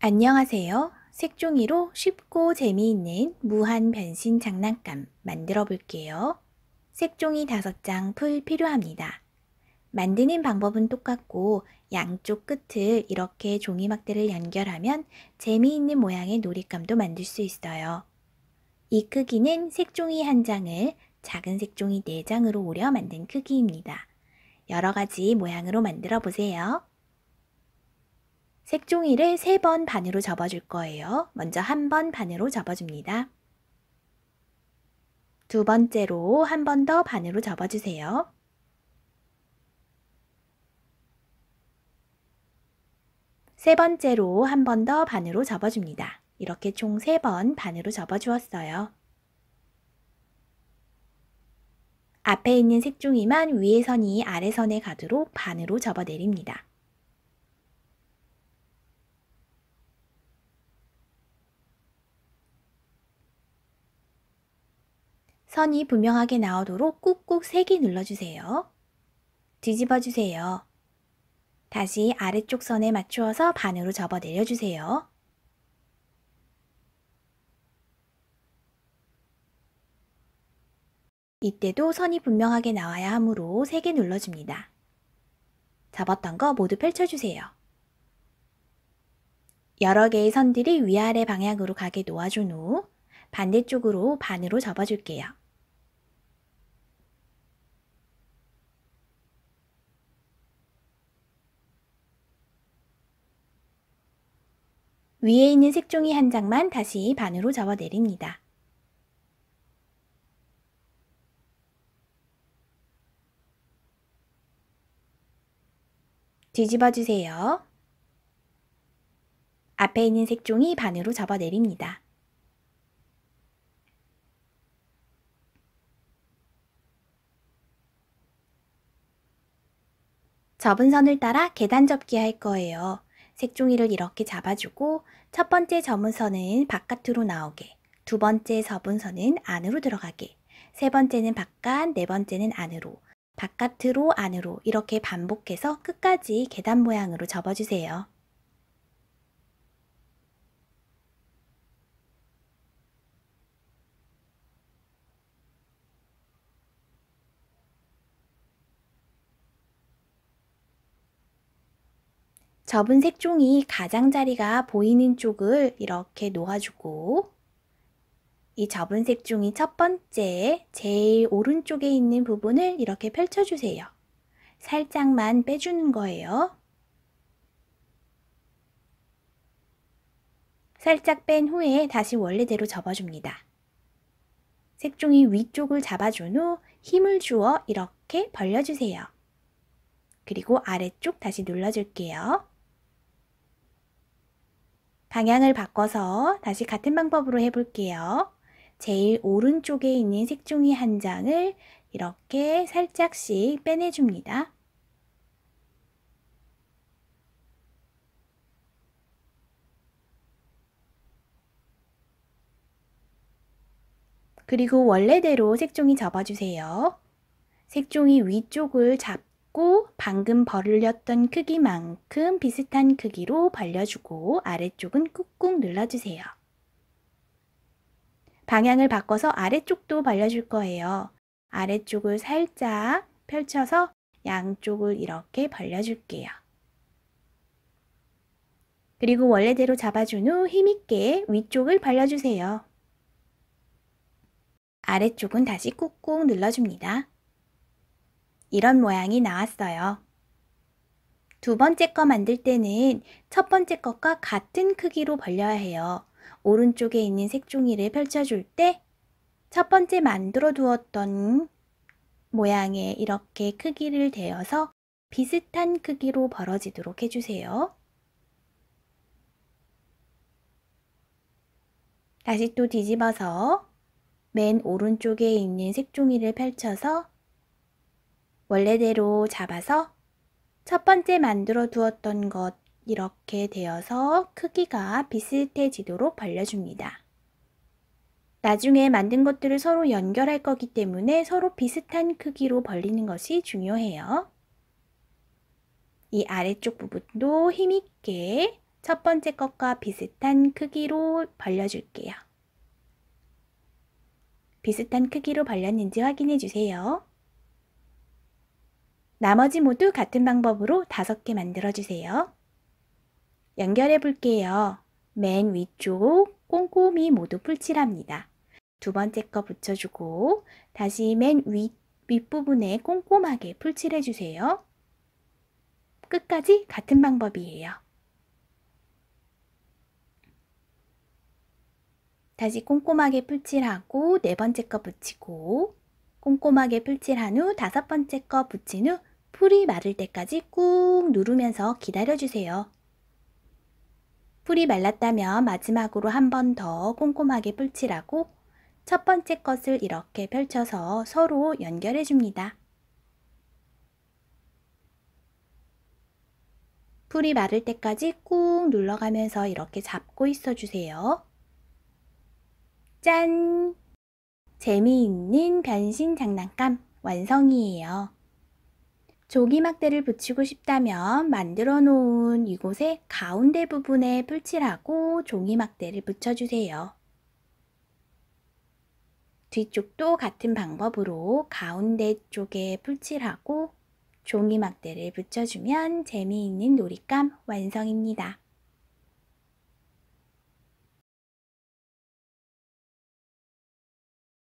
안녕하세요. 색종이로 쉽고 재미있는 무한 변신 장난감 만들어 볼게요. 색종이 5장 풀 필요합니다. 만드는 방법은 똑같고 양쪽 끝을 이렇게 종이막대를 연결하면 재미있는 모양의 놀잇감도 만들 수 있어요. 이 크기는 색종이 한 장을 작은 색종이 4장으로 오려 만든 크기입니다. 여러 가지 모양으로 만들어 보세요. 색종이를 3번 반으로 접어줄 거예요. 먼저 한 번 반으로 접어줍니다. 두 번째로 한 번 더 반으로 접어주세요. 세 번째로 한 번 더 반으로 접어줍니다. 이렇게 총 3번 반으로 접어주었어요. 앞에 있는 색종이만 위에 선이 아래 선에 가도록 반으로 접어내립니다. 선이 분명하게 나오도록 꾹꾹 세게 눌러주세요. 뒤집어주세요. 다시 아래쪽 선에 맞추어서 반으로 접어 내려주세요. 이때도 선이 분명하게 나와야 하므로 세게 눌러줍니다. 접었던거 모두 펼쳐주세요. 여러 개의 선들이 위아래 방향으로 가게 놓아준 후 반대쪽으로 반으로 접어줄게요. 위에 있는 색종이 한 장만 다시 반으로 접어 내립니다. 뒤집어 주세요. 앞에 있는 색종이 반으로 접어 내립니다. 접은 선을 따라 계단 접기 할 거예요. 색종이를 이렇게 잡아주고 첫 번째 접은 선은 바깥으로 나오게, 두 번째 접은 선은 안으로 들어가게, 세 번째는 바깥, 네 번째는 안으로, 바깥으로 안으로 이렇게 반복해서 끝까지 계단 모양으로 접어주세요. 접은 색종이 가장자리가 보이는 쪽을 이렇게 놓아주고 이 접은 색종이 첫 번째 제일 오른쪽에 있는 부분을 이렇게 펼쳐주세요. 살짝만 빼주는 거예요. 살짝 뺀 후에 다시 원래대로 접어줍니다. 색종이 위쪽을 잡아준 후 힘을 주어 이렇게 벌려주세요. 그리고 아래쪽 다시 눌러줄게요. 방향을 바꿔서 다시 같은 방법으로 해볼게요. 제일 오른쪽에 있는 색종이 한 장을 이렇게 살짝씩 빼내줍니다. 그리고 원래대로 색종이 접어주세요. 색종이 위쪽을 잡고 잡고 방금 벌렸던 크기만큼 비슷한 크기로 벌려주고 아래쪽은 꾹꾹 눌러주세요. 방향을 바꿔서 아래쪽도 벌려줄 거예요. 아래쪽을 살짝 펼쳐서 양쪽을 이렇게 벌려줄게요. 그리고 원래대로 잡아준 후 힘있게 위쪽을 벌려주세요. 아래쪽은 다시 꾹꾹 눌러줍니다. 이런 모양이 나왔어요. 두 번째 거 만들 때는 첫 번째 것과 같은 크기로 벌려야 해요. 오른쪽에 있는 색종이를 펼쳐줄 때 첫 번째 만들어 두었던 모양에 이렇게 크기를 대어서 비슷한 크기로 벌어지도록 해주세요. 다시 또 뒤집어서 맨 오른쪽에 있는 색종이를 펼쳐서 원래대로 잡아서 첫 번째 만들어 두었던 것 이렇게 되어서 크기가 비슷해지도록 벌려줍니다. 나중에 만든 것들을 서로 연결할 거기 때문에 서로 비슷한 크기로 벌리는 것이 중요해요. 이 아래쪽 부분도 힘있게 첫 번째 것과 비슷한 크기로 벌려줄게요. 비슷한 크기로 벌렸는지 확인해 주세요. 나머지 모두 같은 방법으로 다섯 개 만들어주세요. 연결해 볼게요. 맨 위쪽 꼼꼼히 모두 풀칠합니다. 두 번째 거 붙여주고 다시 맨 위, 윗부분에 꼼꼼하게 풀칠해 주세요. 끝까지 같은 방법이에요. 다시 꼼꼼하게 풀칠하고 네 번째 거 붙이고 꼼꼼하게 풀칠한 후 다섯 번째 거 붙인 후 풀이 마를 때까지 꾹 누르면서 기다려주세요. 풀이 말랐다면 마지막으로 한 번 더 꼼꼼하게 풀칠하고 첫 번째 것을 이렇게 펼쳐서 서로 연결해 줍니다. 풀이 마를 때까지 꾹 눌러가면서 이렇게 잡고 있어 주세요. 짠! 재미있는 변신 장난감 완성이에요. 조기막대를 붙이고 싶다면 만들어 놓은 이곳의 가운데 부분에 풀칠하고 종이막대를 붙여주세요. 뒤쪽도 같은 방법으로 가운데 쪽에 풀칠하고 종이막대를 붙여주면 재미있는 놀잇감 완성입니다.